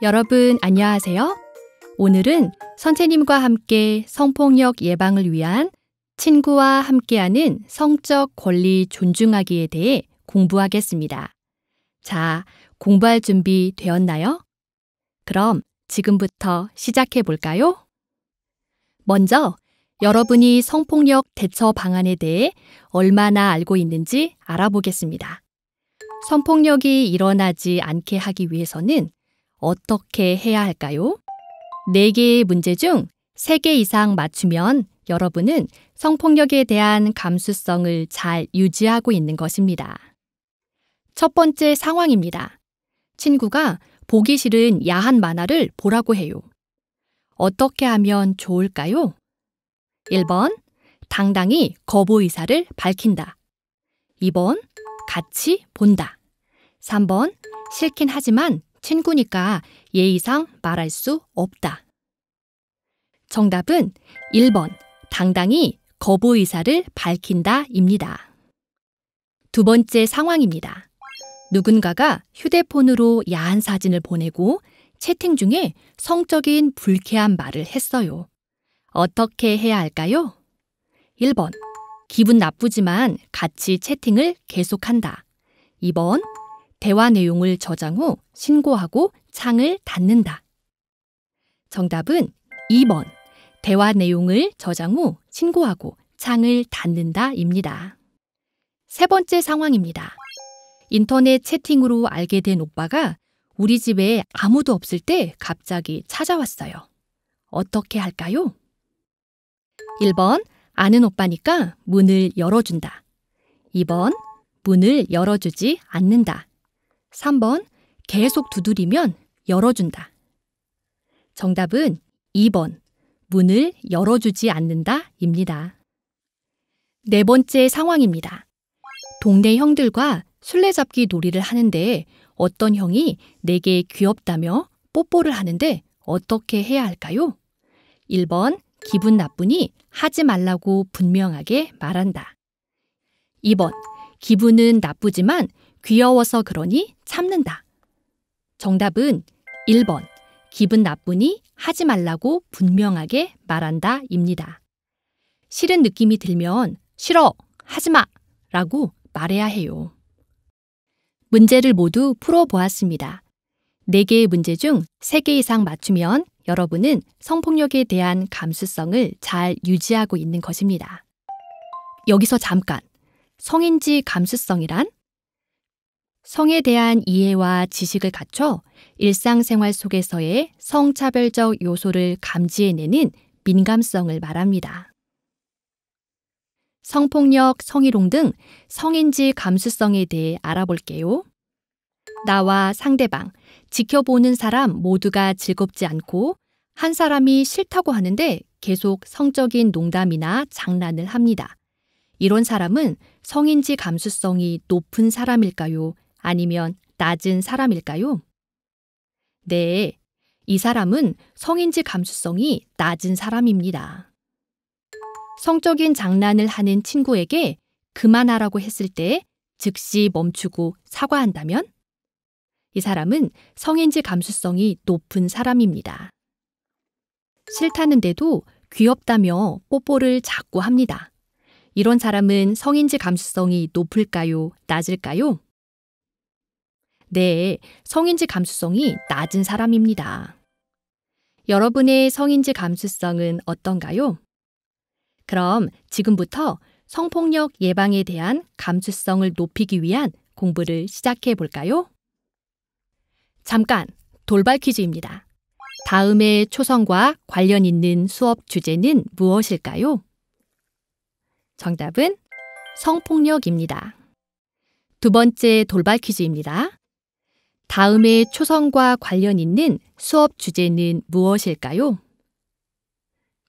여러분 안녕하세요. 오늘은 선생님과 함께 성폭력 예방을 위한 친구와 함께하는 성적 권리 존중하기에 대해 공부하겠습니다. 자, 공부할 준비 되었나요? 그럼 지금부터 시작해 볼까요? 먼저 여러분이 성폭력 대처 방안에 대해 얼마나 알고 있는지 알아보겠습니다. 성폭력이 일어나지 않게 하기 위해서는 어떻게 해야 할까요? 4개의 문제 중 3개 이상 맞추면 여러분은 성폭력에 대한 감수성을 잘 유지하고 있는 것입니다. 첫 번째 상황입니다. 친구가 보기 싫은 야한 만화를 보라고 해요. 어떻게 하면 좋을까요? 1번, 당당히 거부 의사를 밝힌다. 2번, 같이 본다. 3번, 싫긴 하지만 친구니까 예의상 말할 수 없다. 정답은 1번 당당히 거부 의사를 밝힌다입니다. 두 번째 상황입니다. 누군가가 휴대폰으로 야한 사진을 보내고 채팅 중에 성적인 불쾌한 말을 했어요. 어떻게 해야 할까요? 1번 기분 나쁘지만 같이 채팅을 계속한다. 2번 대화 내용을 저장 후 신고하고 창을 닫는다. 정답은 2번. 대화 내용을 저장 후 신고하고 창을 닫는다입니다. 세 번째 상황입니다. 인터넷 채팅으로 알게 된 오빠가 우리 집에 아무도 없을 때 갑자기 찾아왔어요. 어떻게 할까요? 1번, 아는 오빠니까 문을 열어준다. 2번, 문을 열어주지 않는다. 3번 계속 두드리면 열어준다. 정답은 2번 문을 열어주지 않는다 입니다. 네 번째 상황입니다. 동네 형들과 술래잡기 놀이를 하는데 어떤 형이 내게 귀엽다며 뽀뽀를 하는데 어떻게 해야 할까요? 1번 기분 나쁘니 하지 말라고 분명하게 말한다. 2번 기분은 나쁘지만 귀여워서 그러니 참는다. 정답은 1번. 기분 나쁘니 하지 말라고 분명하게 말한다 입니다. 싫은 느낌이 들면 싫어, 하지 마 라고 말해야 해요. 문제를 모두 풀어보았습니다. 4개의 문제 중 3개 이상 맞추면 여러분은 성폭력에 대한 감수성을 잘 유지하고 있는 것입니다. 여기서 잠깐. 성인지 감수성이란 성에 대한 이해와 지식을 갖춰 일상생활 속에서의 성차별적 요소를 감지해내는 민감성을 말합니다. 성폭력, 성희롱 등 성인지 감수성에 대해 알아볼게요. 나와 상대방, 지켜보는 사람 모두가 즐겁지 않고 한 사람이 싫다고 하는데 계속 성적인 농담이나 장난을 합니다. 이런 사람은 성인지 감수성이 높은 사람일까요? 아니면 낮은 사람일까요? 네, 이 사람은 성인지 감수성이 낮은 사람입니다. 성적인 장난을 하는 친구에게 그만하라고 했을 때 즉시 멈추고 사과한다면 이 사람은 성인지 감수성이 높은 사람입니다. 싫다는데도 귀엽다며 뽀뽀를 자꾸 합니다. 이런 사람은 성인지 감수성이 높을까요? 낮을까요? 네, 성인지 감수성이 낮은 사람입니다. 여러분의 성인지 감수성은 어떤가요? 그럼 지금부터 성폭력 예방에 대한 감수성을 높이기 위한 공부를 시작해 볼까요? 잠깐 돌발 퀴즈입니다. 다음의 초성과 관련 있는 수업 주제는 무엇일까요? 정답은 성폭력입니다. 두 번째 돌발 퀴즈입니다. 다음의 초성과 관련 있는 수업 주제는 무엇일까요?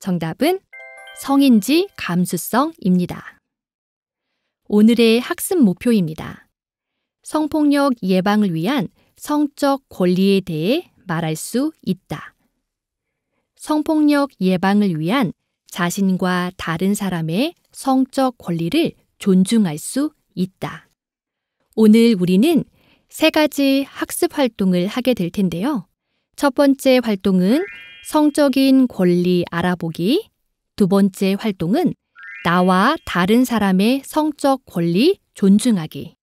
정답은 성인지 감수성입니다. 오늘의 학습 목표입니다. 성폭력 예방을 위한 성적 권리에 대해 말할 수 있다. 성폭력 예방을 위한 자신과 다른 사람의 성적 권리를 존중할 수 있다. 오늘 우리는 세 가지 학습 활동을 하게 될 텐데요. 첫 번째 활동은 성적인 권리 알아보기, 두 번째 활동은 나와 다른 사람의 성적 권리 존중하기,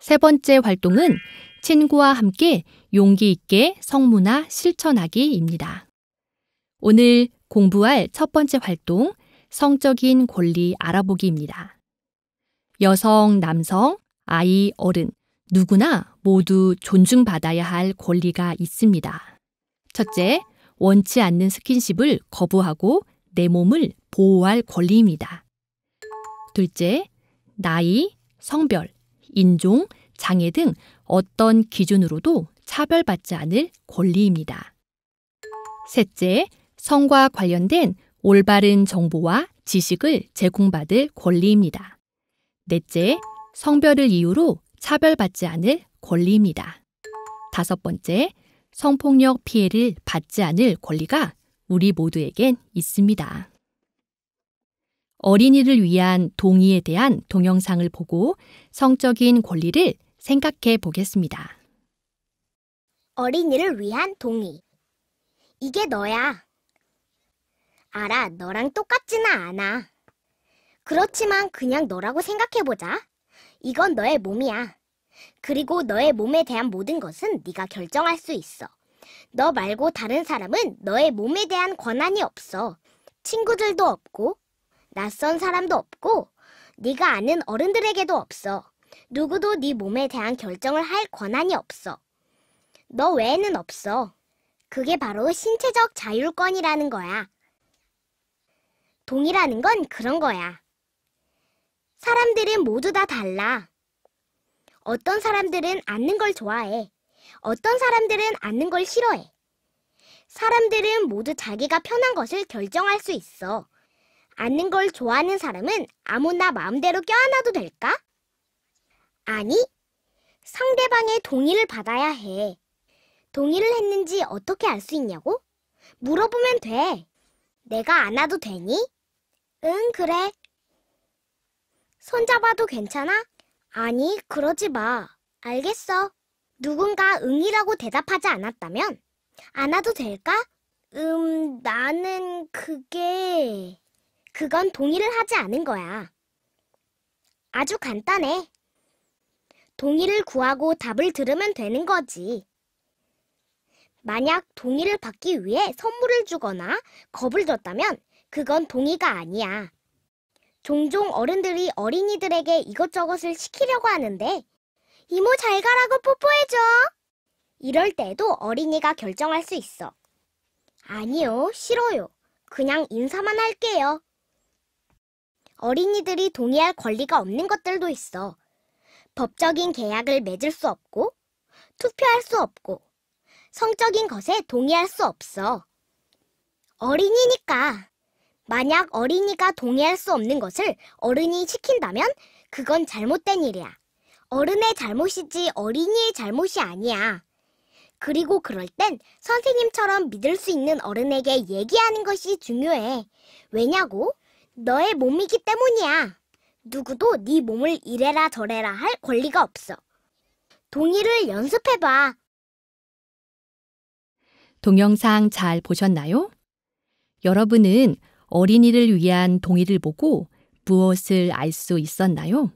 세 번째 활동은 친구와 함께 용기 있게 성문화 실천하기입니다. 오늘 공부할 첫 번째 활동, 성적인 권리 알아보기입니다. 여성, 남성, 아이, 어른, 누구나 모두 존중받아야 할 권리가 있습니다. 첫째, 원치 않는 스킨십을 거부하고 내 몸을 보호할 권리입니다. 둘째, 나이, 성별, 인종, 장애 등 어떤 기준으로도 차별받지 않을 권리입니다. 셋째, 성과 관련된 올바른 정보와 지식을 제공받을 권리입니다. 넷째, 성별을 이유로 차별받지 않을 권리입니다. 다섯 번째, 성폭력 피해를 받지 않을 권리가 우리 모두에겐 있습니다. 어린이를 위한 동의에 대한 동영상을 보고 성적인 권리를 생각해 보겠습니다. 어린이를 위한 동의. 이게 너야. 알아, 너랑 똑같지는 않아. 그렇지만 그냥 너라고 생각해보자. 이건 너의 몸이야. 그리고 너의 몸에 대한 모든 것은 네가 결정할 수 있어. 너 말고 다른 사람은 너의 몸에 대한 권한이 없어. 친구들도 없고 낯선 사람도 없고 네가 아는 어른들에게도 없어. 누구도 네 몸에 대한 결정을 할 권한이 없어. 너 외에는 없어. 그게 바로 신체적 자율권이라는 거야. 동이라는 건 그런 거야. 사람들은 모두 다 달라. 어떤 사람들은 앉는 걸 좋아해. 어떤 사람들은 앉는 걸 싫어해. 사람들은 모두 자기가 편한 것을 결정할 수 있어. 앉는 걸 좋아하는 사람은 아무나 마음대로 껴안아도 될까? 아니, 상대방의 동의를 받아야 해. 동의를 했는지 어떻게 알 수 있냐고? 물어보면 돼. 내가 안아도 되니? 응, 그래. 손잡아도 괜찮아? 아니, 그러지 마. 알겠어. 누군가 응이라고 대답하지 않았다면 안 와도 될까? 음, 나는 그게... 그건 동의를 하지 않은 거야. 아주 간단해. 동의를 구하고 답을 들으면 되는 거지. 만약 동의를 받기 위해 선물을 주거나 겁을 줬다면 그건 동의가 아니야. 종종 어른들이 어린이들에게 이것저것을 시키려고 하는데 이모 잘 가라고 뽀뽀해줘. 이럴 때도 어린이가 결정할 수 있어. 아니요, 싫어요. 그냥 인사만 할게요. 어린이들이 동의할 권리가 없는 것들도 있어. 법적인 계약을 맺을 수 없고, 투표할 수 없고, 성적인 것에 동의할 수 없어. 어린이니까. 만약 어린이가 동의할 수 없는 것을 어른이 시킨다면 그건 잘못된 일이야. 어른의 잘못이지 어린이의 잘못이 아니야. 그리고 그럴 땐 선생님처럼 믿을 수 있는 어른에게 얘기하는 것이 중요해. 왜냐고? 너의 몸이기 때문이야. 누구도 네 몸을 이래라 저래라 할 권리가 없어. 동의를 연습해봐. 동영상 잘 보셨나요? 여러분은 어린이를 위한 동의를 보고 무엇을 알 수 있었나요?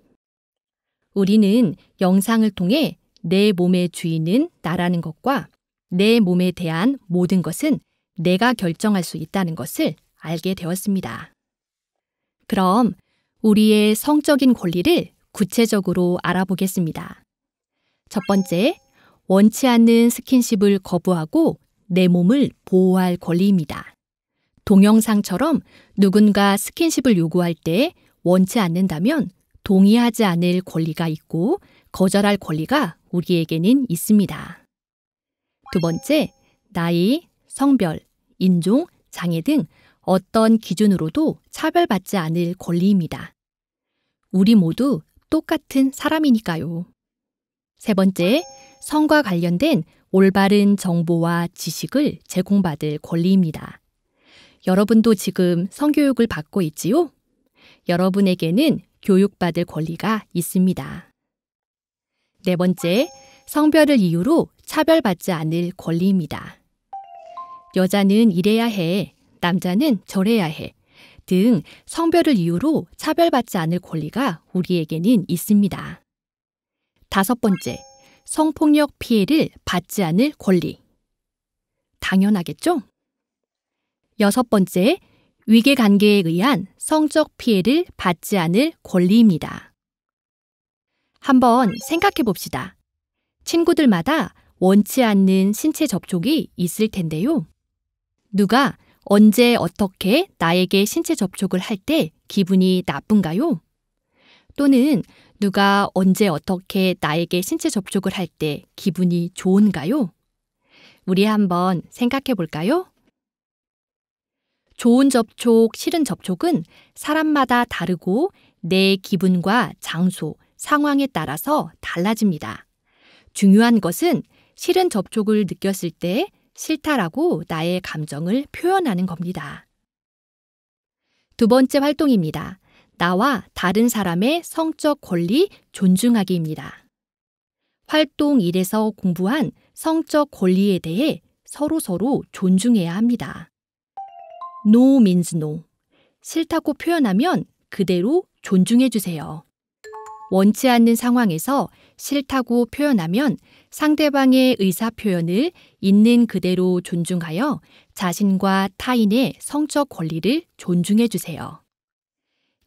우리는 영상을 통해 내 몸의 주인은 나라는 것과 내 몸에 대한 모든 것은 내가 결정할 수 있다는 것을 알게 되었습니다. 그럼 우리의 성적인 권리를 구체적으로 알아보겠습니다. 첫 번째, 원치 않는 스킨십을 거부하고 내 몸을 보호할 권리입니다. 동영상처럼 누군가 스킨십을 요구할 때 원치 않는다면 동의하지 않을 권리가 있고 거절할 권리가 우리에게는 있습니다. 두 번째, 나이, 성별, 인종, 장애 등 어떤 기준으로도 차별받지 않을 권리입니다. 우리 모두 똑같은 사람이니까요. 세 번째, 성과 관련된 올바른 정보와 지식을 제공받을 권리입니다. 여러분도 지금 성교육을 받고 있지요? 여러분에게는 교육받을 권리가 있습니다. 네 번째, 성별을 이유로 차별받지 않을 권리입니다. 여자는 이래야 해, 남자는 저래야 해, 등 성별을 이유로 차별받지 않을 권리가 우리에게는 있습니다. 다섯 번째, 성폭력 피해를 받지 않을 권리. 당연하겠죠? 여섯 번째, 위계 관계에 의한 성적 피해를 받지 않을 권리입니다. 한번 생각해 봅시다. 친구들마다 원치 않는 신체 접촉이 있을 텐데요. 누가 언제 어떻게 나에게 신체 접촉을 할 때 기분이 나쁜가요? 또는 누가 언제 어떻게 나에게 신체 접촉을 할 때 기분이 좋은가요? 우리 한번 생각해 볼까요? 좋은 접촉, 싫은 접촉은 사람마다 다르고 내 기분과 장소, 상황에 따라서 달라집니다. 중요한 것은 싫은 접촉을 느꼈을 때 싫다라고 나의 감정을 표현하는 겁니다. 두 번째 활동입니다. 나와 다른 사람의 성적 권리 존중하기입니다. 활동 1에서 공부한 성적 권리에 대해 서로서로 서로 존중해야 합니다. no means no. 싫다고 표현하면 그대로 존중해 주세요. 원치 않는 상황에서 싫다고 표현하면 상대방의 의사 표현을 있는 그대로 존중하여 자신과 타인의 성적 권리를 존중해 주세요.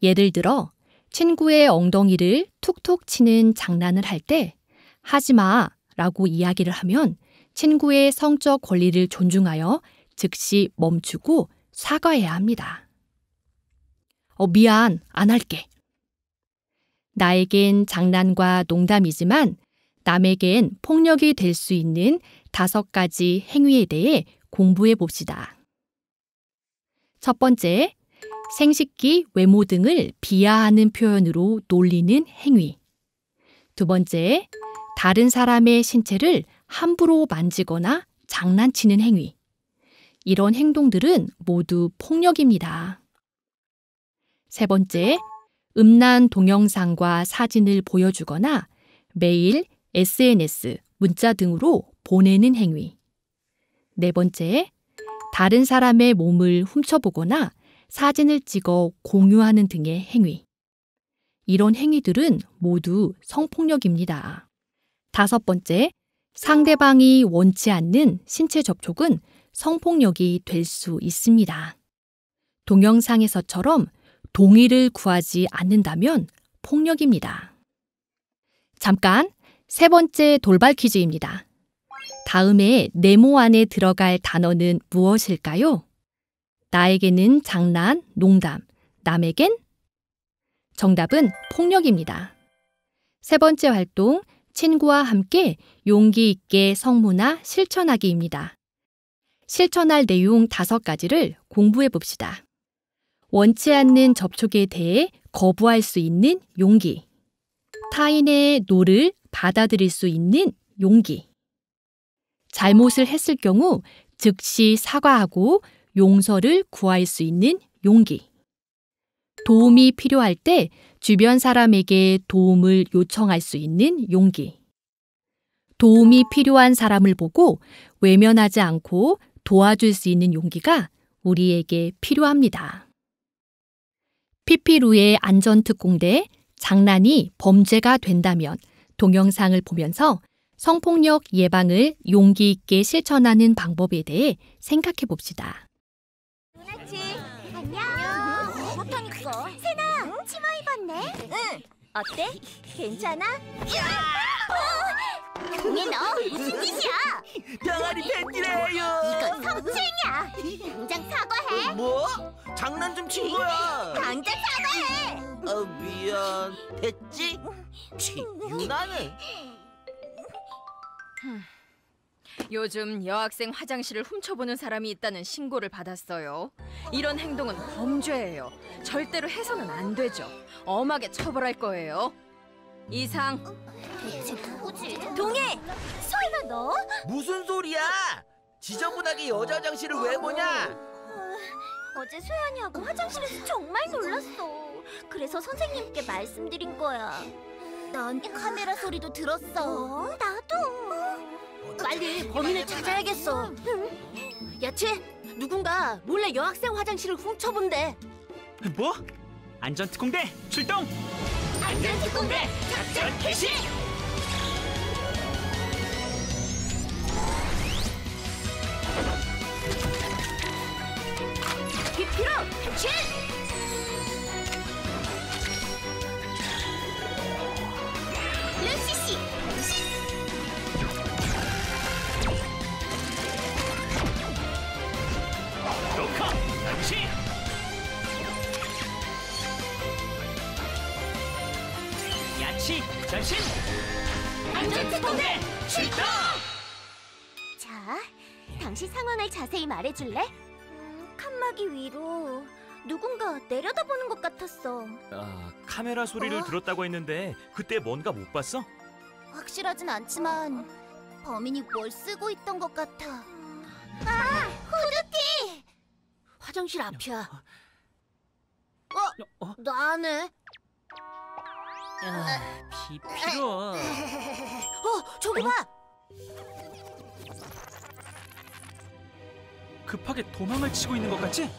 예를 들어, 친구의 엉덩이를 툭툭 치는 장난을 할 때, 하지 마! 라고 이야기를 하면 친구의 성적 권리를 존중하여 즉시 멈추고 사과해야 합니다. 어, 미안, 안 할게. 나에겐 장난과 농담이지만 남에겐 폭력이 될 수 있는 다섯 가지 행위에 대해 공부해 봅시다. 첫 번째, 생식기, 외모 등을 비하하는 표현으로 놀리는 행위. 두 번째, 다른 사람의 신체를 함부로 만지거나 장난치는 행위. 이런 행동들은 모두 폭력입니다. 세 번째, 음란 동영상과 사진을 보여주거나 메일, SNS, 문자 등으로 보내는 행위. 네 번째, 다른 사람의 몸을 훔쳐보거나 사진을 찍어 공유하는 등의 행위. 이런 행위들은 모두 성폭력입니다. 다섯 번째, 상대방이 원치 않는 신체 접촉은 성폭력이 될 수 있습니다. 동영상에서처럼 동의를 구하지 않는다면 폭력입니다. 잠깐 세 번째 돌발 퀴즈입니다. 다음에 네모 안에 들어갈 단어는 무엇일까요? 나에게는 장난, 농담, 남에겐? 정답은 폭력입니다. 세 번째 활동, 친구와 함께 용기 있게 성문화 실천하기입니다. 실천할 내용 다섯 가지를 공부해 봅시다. 원치 않는 접촉에 대해 거부할 수 있는 용기. 타인의 노를 받아들일 수 있는 용기. 잘못을 했을 경우 즉시 사과하고 용서를 구할 수 있는 용기. 도움이 필요할 때 주변 사람에게 도움을 요청할 수 있는 용기. 도움이 필요한 사람을 보고 외면하지 않고 도와줄 수 있는 용기가 우리에게 필요합니다. 피피루의 안전특공대 장난이 범죄가 된다면 동영상을 보면서 성폭력 예방을 용기 있게 실천하는 방법에 대해 생각해 봅시다. 누나치, 안녕. 못하니까. 세나, 응? 치마 입었네. 응. 어때? 괜찮아? 야! 어! 동해 너 무슨 짓이야? 병아리 팬티래요. 이건 성추행이야. 당장 사과해. 뭐? 장난 좀친 거야. 당장 사과해. 어, 미안. 됐지? 치, 유난해. 요즘 여학생 화장실을 훔쳐보는 사람이 있다는 신고를 받았어요. 이런 행동은 범죄예요. 절대로 해서는 안 되죠. 엄하게 처벌할 거예요. 이상 대체 누구지? 동해! 설마 너? 무슨 소리야? 지저분하게 여자 화장실을 왜 보냐? 어제 소연이하고 화장실에서 정말 놀랐어. 그래서 선생님께 말씀드린 거야. 난 카메라 소리도 들었어. 뭐? 나도. 빨리 범인을 찾아야겠어. 야채, 누군가 몰래 여학생 화장실을 훔쳐본대. 뭐? 안전특공대 출동! ちゃん突っ込んでたっちゃん消しピッピロキュッ 자세히 말해줄래? 음, 칸막이 위로 누군가 내려다보는 것 같았어. 아, 카메라 소리를 어? 들었다고 했는데 그때 뭔가 못 봤어? 확실하진 않지만 범인이 뭘 쓰고 있던 것 같아. 음. 아, 후드티! 화장실 앞이야. 어? 어? 나네. 아, 비, 피로. 어, 저기 어? 봐! 급하게 도망을 치고 있는 것 같지?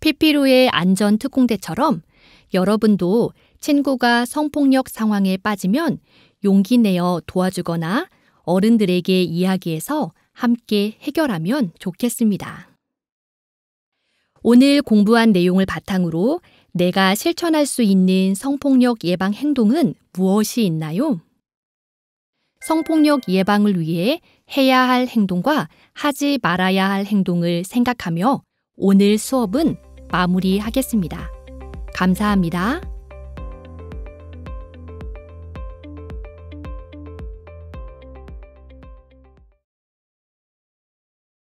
피피로의 안전 특공대처럼 여러분도 친구가 성폭력 상황에 빠지면 용기 내어 도와주거나 어른들에게 이야기해서 함께 해결하면 좋겠습니다. 오늘 공부한 내용을 바탕으로 내가 실천할 수 있는 성폭력 예방 행동은 무엇이 있나요? 성폭력 예방을 위해 해야 할 행동과 하지 말아야 할 행동을 생각하며 오늘 수업은 마무리하겠습니다. 감사합니다.